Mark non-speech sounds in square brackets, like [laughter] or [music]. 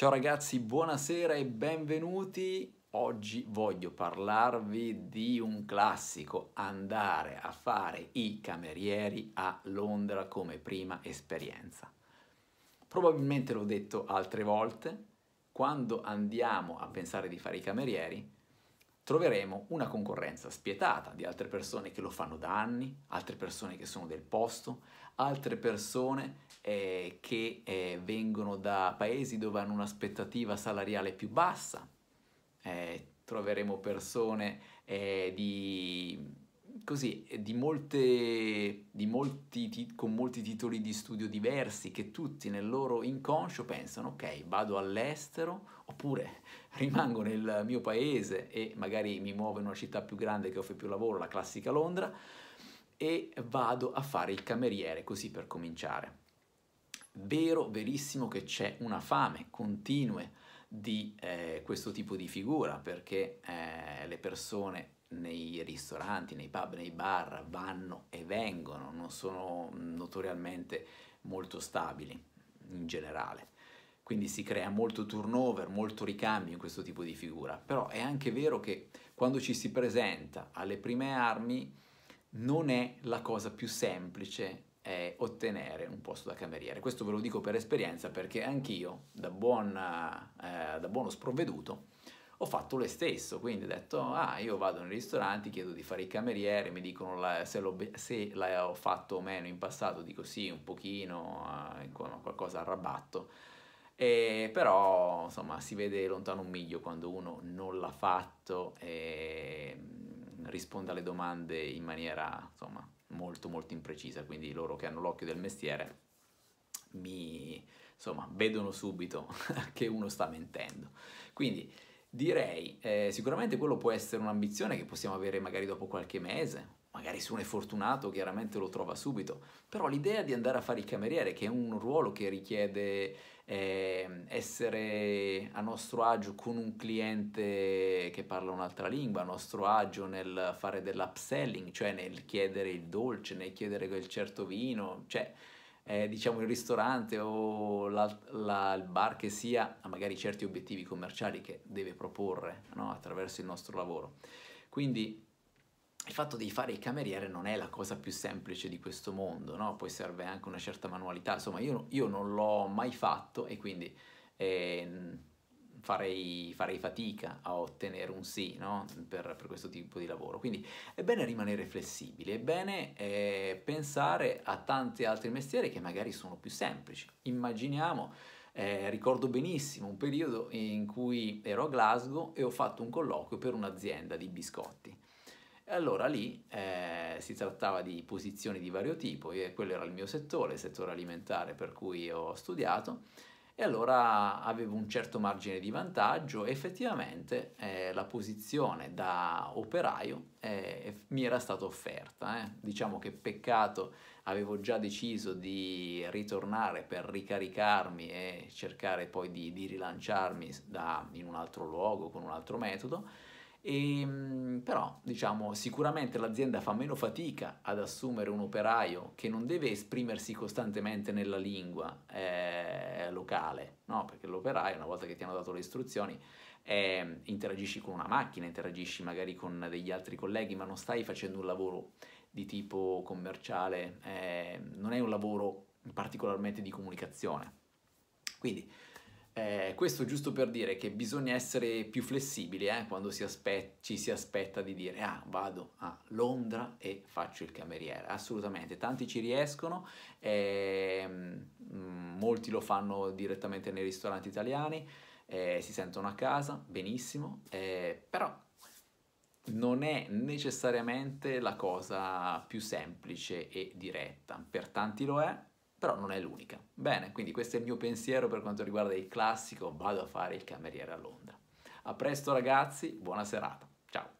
Ciao ragazzi, buonasera e benvenuti. Oggi voglio parlarvi di un classico, andare a fare i camerieri a Londra come prima esperienza. Probabilmente l'ho detto altre volte, quando andiamo a pensare di fare i camerieri, troveremo una concorrenza spietata di altre persone che lo fanno da anni, altre persone che sono del posto, altre persone eh, che eh, vengono da paesi dove hanno un'aspettativa salariale più bassa, eh, troveremo persone eh, di così, di molte, di molti, con molti titoli di studio diversi, che tutti nel loro inconscio pensano, ok, vado all'estero, oppure [laughs] rimango nel mio paese e magari mi muovo in una città più grande che offre più lavoro, la classica Londra, e vado a fare il cameriere, così per cominciare. Vero, verissimo che c'è una fame continua di eh, questo tipo di figura perché eh, le persone nei ristoranti, nei pub, nei bar vanno e vengono, non sono notoriamente molto stabili in generale. Quindi si crea molto turnover, molto ricambio in questo tipo di figura. Però è anche vero che quando ci si presenta alle prime armi non è la cosa più semplice eh, ottenere un posto da cameriere. Questo ve lo dico per esperienza perché anch'io, da, buona, eh, da buono sprovveduto, ho fatto lo stesso, quindi ho detto, ah, io vado nei ristoranti, chiedo di fare i camerieri, mi dicono la, se, se l'ho fatto o meno in passato, dico sì, un pochino, eh, qualcosa a rabatto, e però insomma si vede lontano un miglio quando uno non l'ha fatto. E risponde alle domande in maniera insomma, molto molto imprecisa, quindi loro che hanno l'occhio del mestiere mi insomma, vedono subito [laughs] che uno sta mentendo. Quindi direi eh, sicuramente quello può essere un'ambizione che possiamo avere magari dopo qualche mese Magari se uno è fortunato chiaramente lo trova subito, però l'idea di andare a fare il cameriere, che è un ruolo che richiede eh, essere a nostro agio con un cliente che parla un'altra lingua, a nostro agio nel fare dell'upselling, cioè nel chiedere il dolce, nel chiedere quel certo vino, cioè eh, diciamo il ristorante o la, la, il bar che sia ha magari certi obiettivi commerciali che deve proporre no? attraverso il nostro lavoro. Quindi il fatto di fare il cameriere non è la cosa più semplice di questo mondo, no? poi serve anche una certa manualità, insomma io, io non l'ho mai fatto e quindi eh, farei, farei, fatica a ottenere un sì no? per, per, questo tipo di lavoro. Quindi è bene rimanere flessibili, è bene eh, pensare a tanti altri mestieri che magari sono più semplici. Immaginiamo, eh, ricordo benissimo un periodo in cui ero a Glasgow e ho fatto un colloquio per un'azienda di biscotti e allora lì eh, si trattava di posizioni di vario tipo, io, quello era il mio settore, il settore alimentare per cui ho studiato, e allora avevo un certo margine di vantaggio, effettivamente eh, la posizione da operaio eh, mi era stata offerta, eh. diciamo che peccato avevo già deciso di ritornare per ricaricarmi e cercare poi di, di rilanciarmi da, in un altro luogo, con un altro metodo, e, ehm, però diciamo sicuramente l'azienda fa meno fatica ad assumere un operaio che non deve esprimersi costantemente nella lingua eh, locale, no? perché l'operaio una volta che ti hanno dato le istruzioni eh, interagisci con una macchina, interagisci magari con degli altri colleghi, ma non stai facendo un lavoro di tipo commerciale, eh, non è un lavoro particolarmente di comunicazione. Quindi eh, questo giusto per dire che bisogna essere più flessibili eh, quando si ci si aspetta di dire ah vado a Londra e faccio il cameriere, assolutamente, tanti ci riescono, eh, molti lo fanno direttamente nei ristoranti italiani, eh, si sentono a casa, benissimo, eh, però non è necessariamente la cosa più semplice e diretta, per tanti lo è, però non è l'unica. Bene, quindi questo è il mio pensiero per quanto riguarda il classico vado a fare il cameriere a Londra. A presto ragazzi, buona serata, ciao!